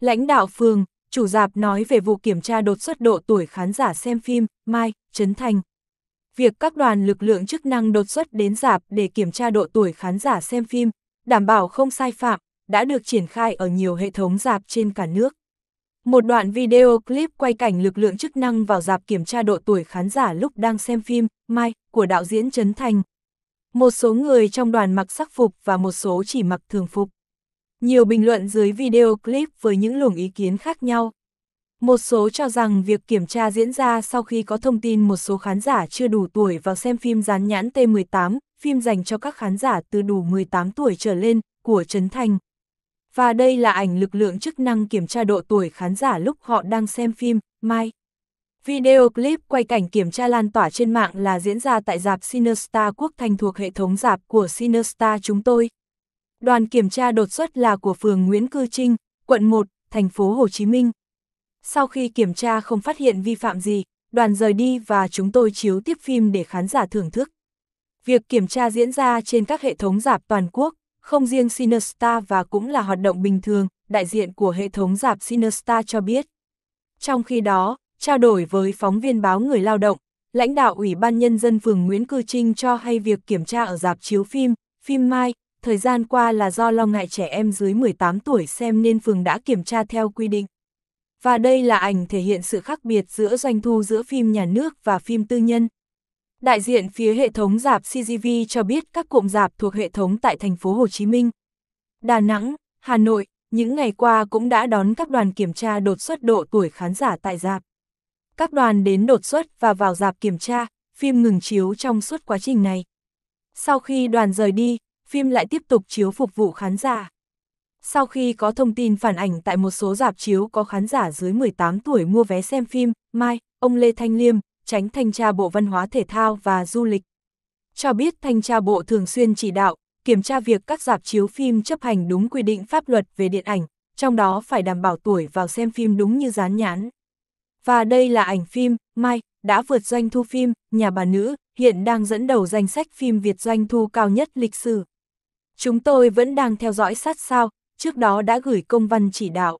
Lãnh đạo phường, chủ dạp nói về vụ kiểm tra đột xuất độ tuổi khán giả xem phim, Mai, Trấn Thành. Việc các đoàn lực lượng chức năng đột xuất đến dạp để kiểm tra độ tuổi khán giả xem phim, đảm bảo không sai phạm, đã được triển khai ở nhiều hệ thống dạp trên cả nước. Một đoạn video clip quay cảnh lực lượng chức năng vào dạp kiểm tra độ tuổi khán giả lúc đang xem phim, Mai, của đạo diễn Trấn Thành. Một số người trong đoàn mặc sắc phục và một số chỉ mặc thường phục. Nhiều bình luận dưới video clip với những luồng ý kiến khác nhau. Một số cho rằng việc kiểm tra diễn ra sau khi có thông tin một số khán giả chưa đủ tuổi vào xem phim dán nhãn T18, phim dành cho các khán giả từ đủ 18 tuổi trở lên, của Trấn Thành. Và đây là ảnh lực lượng chức năng kiểm tra độ tuổi khán giả lúc họ đang xem phim, Mai. Video clip quay cảnh kiểm tra lan tỏa trên mạng là diễn ra tại dạp Cinestar Quốc Thành thuộc hệ thống dạp của Cinestar chúng tôi đoàn kiểm tra đột xuất là của phường Nguyễn Cư Trinh, quận 1, thành phố Hồ Chí Minh. Sau khi kiểm tra không phát hiện vi phạm gì, đoàn rời đi và chúng tôi chiếu tiếp phim để khán giả thưởng thức. Việc kiểm tra diễn ra trên các hệ thống rạp toàn quốc, không riêng Cinestar và cũng là hoạt động bình thường, đại diện của hệ thống rạp Cinestar cho biết. Trong khi đó, trao đổi với phóng viên báo Người Lao động, lãnh đạo Ủy ban Nhân dân phường Nguyễn Cư Trinh cho hay việc kiểm tra ở rạp chiếu phim, phim Mai, thời gian qua là do lo ngại trẻ em dưới 18 tuổi xem nên phường đã kiểm tra theo quy định. Và đây là ảnh thể hiện sự khác biệt giữa doanh thu giữa phim nhà nước và phim tư nhân. Đại diện phía hệ thống dạp CGV cho biết các cụm dạp thuộc hệ thống tại thành phố Hồ Chí Minh, Đà Nẵng, Hà Nội, những ngày qua cũng đã đón các đoàn kiểm tra đột xuất độ tuổi khán giả tại dạp. Các đoàn đến đột xuất và vào dạp kiểm tra, phim ngừng chiếu trong suốt quá trình này. Sau khi đoàn rời đi, phim lại tiếp tục chiếu phục vụ khán giả. Sau khi có thông tin phản ảnh tại một số dạp chiếu có khán giả dưới 18 tuổi mua vé xem phim, mai, ông Lê Thanh Liêm, tránh thanh tra Bộ Văn hóa Thể thao và Du lịch. Cho biết thanh tra Bộ thường xuyên chỉ đạo, kiểm tra việc các dạp chiếu phim chấp hành đúng quy định pháp luật về điện ảnh, trong đó phải đảm bảo tuổi vào xem phim đúng như dán nhãn. Và đây là ảnh phim, Mai, đã vượt doanh thu phim, Nhà bà nữ, hiện đang dẫn đầu danh sách phim Việt doanh thu cao nhất lịch sử. Chúng tôi vẫn đang theo dõi sát sao, trước đó đã gửi công văn chỉ đạo.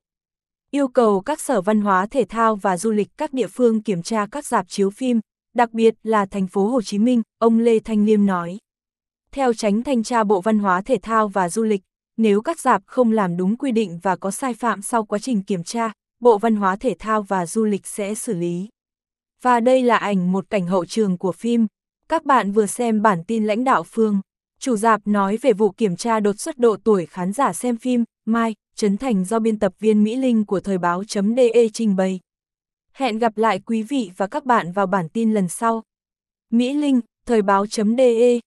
Yêu cầu các sở văn hóa thể thao và du lịch các địa phương kiểm tra các dạp chiếu phim, đặc biệt là thành phố Hồ Chí Minh, ông Lê Thanh Liêm nói. Theo tránh thanh tra Bộ Văn hóa Thể thao và Du lịch, nếu các dạp không làm đúng quy định và có sai phạm sau quá trình kiểm tra, Bộ Văn hóa Thể thao và Du lịch sẽ xử lý. Và đây là ảnh một cảnh hậu trường của phim. Các bạn vừa xem bản tin lãnh đạo phương. Chủ dạp nói về vụ kiểm tra đột xuất độ tuổi khán giả xem phim, Mai, Trấn Thành do biên tập viên Mỹ Linh của Thời báo.de trình bày. Hẹn gặp lại quý vị và các bạn vào bản tin lần sau. Mỹ Linh, Thời báo.de